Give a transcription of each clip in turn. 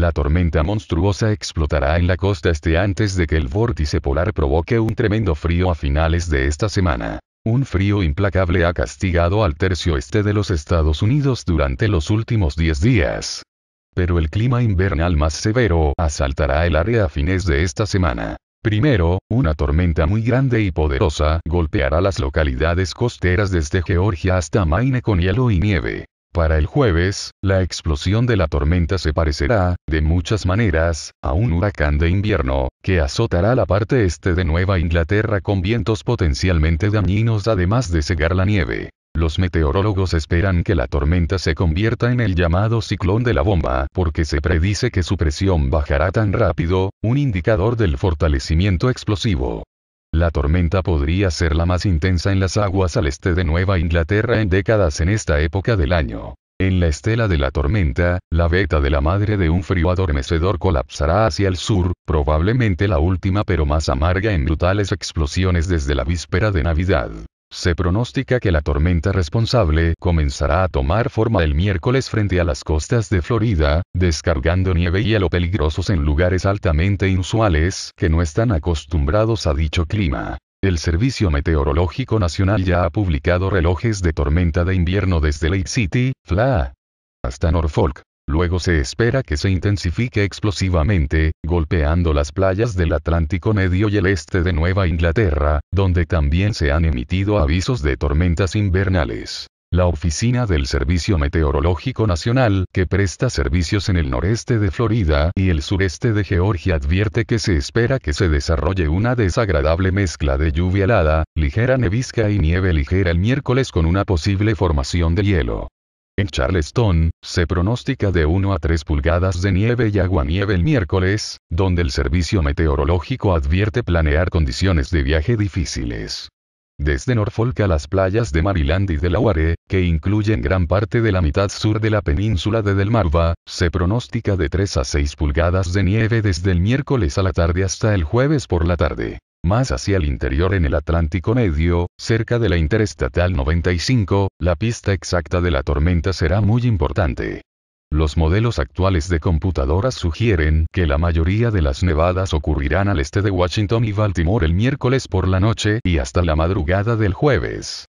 La tormenta monstruosa explotará en la costa este antes de que el vórtice polar provoque un tremendo frío a finales de esta semana. Un frío implacable ha castigado al tercio este de los Estados Unidos durante los últimos 10 días. Pero el clima invernal más severo asaltará el área a fines de esta semana. Primero, una tormenta muy grande y poderosa golpeará las localidades costeras desde Georgia hasta Maine con hielo y nieve. Para el jueves, la explosión de la tormenta se parecerá, de muchas maneras, a un huracán de invierno, que azotará la parte este de Nueva Inglaterra con vientos potencialmente dañinos además de cegar la nieve. Los meteorólogos esperan que la tormenta se convierta en el llamado ciclón de la bomba, porque se predice que su presión bajará tan rápido, un indicador del fortalecimiento explosivo. La tormenta podría ser la más intensa en las aguas al este de Nueva Inglaterra en décadas en esta época del año. En la estela de la tormenta, la veta de la madre de un frío adormecedor colapsará hacia el sur, probablemente la última pero más amarga en brutales explosiones desde la víspera de Navidad. Se pronostica que la tormenta responsable comenzará a tomar forma el miércoles frente a las costas de Florida, descargando nieve y hielo peligrosos en lugares altamente inusuales que no están acostumbrados a dicho clima. El Servicio Meteorológico Nacional ya ha publicado relojes de tormenta de invierno desde Lake City, FLA, hasta Norfolk. Luego se espera que se intensifique explosivamente, golpeando las playas del Atlántico Medio y el este de Nueva Inglaterra, donde también se han emitido avisos de tormentas invernales. La oficina del Servicio Meteorológico Nacional, que presta servicios en el noreste de Florida y el sureste de Georgia, advierte que se espera que se desarrolle una desagradable mezcla de lluvia helada, ligera nevisca y nieve ligera el miércoles con una posible formación de hielo. En Charleston, se pronostica de 1 a 3 pulgadas de nieve y agua-nieve el miércoles, donde el servicio meteorológico advierte planear condiciones de viaje difíciles. Desde Norfolk a las playas de Maryland y Delaware, que incluyen gran parte de la mitad sur de la península de Delmarva, se pronostica de 3 a 6 pulgadas de nieve desde el miércoles a la tarde hasta el jueves por la tarde. Más hacia el interior en el Atlántico Medio, cerca de la Interestatal 95, la pista exacta de la tormenta será muy importante. Los modelos actuales de computadoras sugieren que la mayoría de las nevadas ocurrirán al este de Washington y Baltimore el miércoles por la noche y hasta la madrugada del jueves.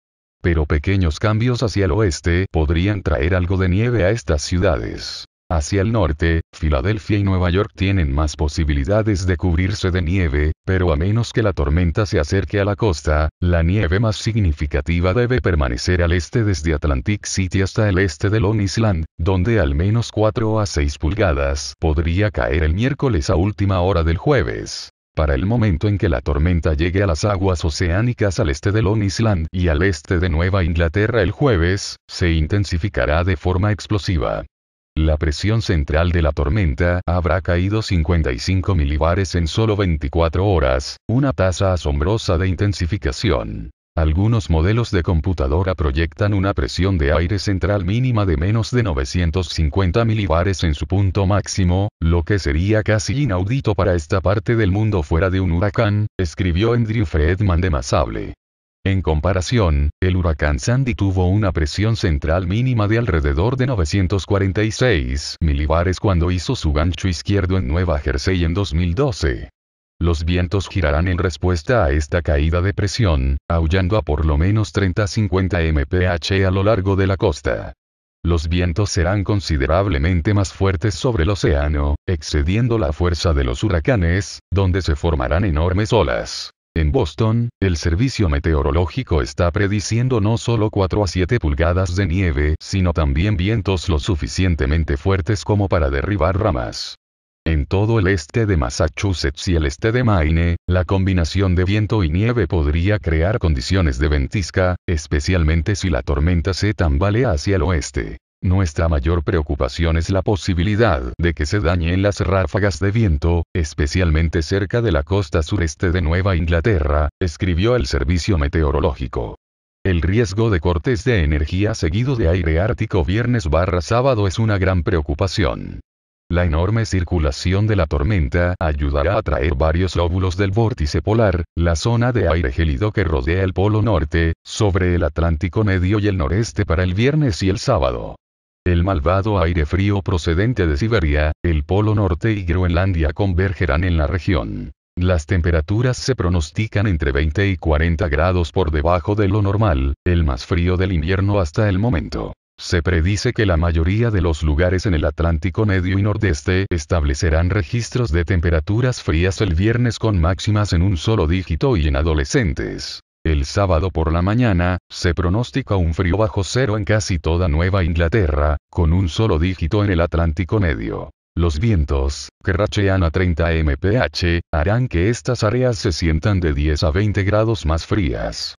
Pero pequeños cambios hacia el oeste podrían traer algo de nieve a estas ciudades. Hacia el norte, Filadelfia y Nueva York tienen más posibilidades de cubrirse de nieve, pero a menos que la tormenta se acerque a la costa, la nieve más significativa debe permanecer al este desde Atlantic City hasta el este de Long Island, donde al menos 4 a 6 pulgadas podría caer el miércoles a última hora del jueves. Para el momento en que la tormenta llegue a las aguas oceánicas al este de Long Island y al este de Nueva Inglaterra el jueves, se intensificará de forma explosiva. La presión central de la tormenta habrá caído 55 milibares en solo 24 horas, una tasa asombrosa de intensificación. Algunos modelos de computadora proyectan una presión de aire central mínima de menos de 950 milibares en su punto máximo, lo que sería casi inaudito para esta parte del mundo fuera de un huracán, escribió Andrew Fredman de Masable. En comparación, el huracán Sandy tuvo una presión central mínima de alrededor de 946 milibares cuando hizo su gancho izquierdo en Nueva Jersey en 2012. Los vientos girarán en respuesta a esta caída de presión, aullando a por lo menos 30-50 mph a lo largo de la costa. Los vientos serán considerablemente más fuertes sobre el océano, excediendo la fuerza de los huracanes, donde se formarán enormes olas. En Boston, el servicio meteorológico está prediciendo no solo 4 a 7 pulgadas de nieve, sino también vientos lo suficientemente fuertes como para derribar ramas. En todo el este de Massachusetts y el este de Maine, la combinación de viento y nieve podría crear condiciones de ventisca, especialmente si la tormenta se tambalea hacia el oeste. Nuestra mayor preocupación es la posibilidad de que se dañen las ráfagas de viento, especialmente cerca de la costa sureste de Nueva Inglaterra, escribió el Servicio Meteorológico. El riesgo de cortes de energía seguido de aire ártico viernes barra sábado es una gran preocupación. La enorme circulación de la tormenta ayudará a traer varios lóbulos del vórtice polar, la zona de aire gélido que rodea el polo norte, sobre el Atlántico medio y el noreste para el viernes y el sábado. El malvado aire frío procedente de Siberia, el Polo Norte y Groenlandia convergerán en la región. Las temperaturas se pronostican entre 20 y 40 grados por debajo de lo normal, el más frío del invierno hasta el momento. Se predice que la mayoría de los lugares en el Atlántico Medio y Nordeste establecerán registros de temperaturas frías el viernes con máximas en un solo dígito y en adolescentes. El sábado por la mañana, se pronostica un frío bajo cero en casi toda Nueva Inglaterra, con un solo dígito en el Atlántico Medio. Los vientos, que rachean a 30 mph, harán que estas áreas se sientan de 10 a 20 grados más frías.